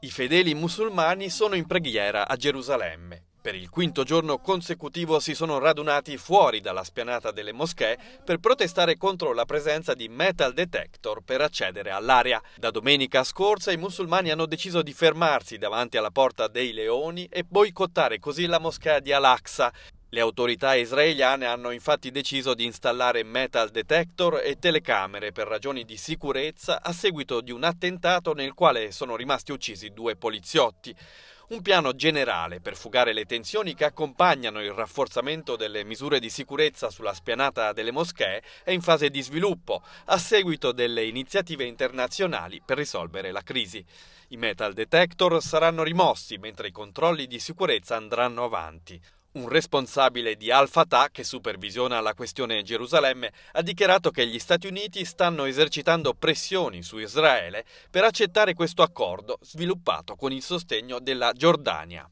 I fedeli musulmani sono in preghiera a Gerusalemme. Per il quinto giorno consecutivo si sono radunati fuori dalla spianata delle moschee per protestare contro la presenza di metal detector per accedere all'area. Da domenica scorsa i musulmani hanno deciso di fermarsi davanti alla porta dei leoni e boicottare così la moschea di Al-Aqsa, le autorità israeliane hanno infatti deciso di installare metal detector e telecamere per ragioni di sicurezza a seguito di un attentato nel quale sono rimasti uccisi due poliziotti. Un piano generale per fugare le tensioni che accompagnano il rafforzamento delle misure di sicurezza sulla spianata delle moschee è in fase di sviluppo, a seguito delle iniziative internazionali per risolvere la crisi. I metal detector saranno rimossi mentre i controlli di sicurezza andranno avanti. Un responsabile di Al Fatah, che supervisiona la questione Gerusalemme, ha dichiarato che gli Stati Uniti stanno esercitando pressioni su Israele per accettare questo accordo sviluppato con il sostegno della Giordania.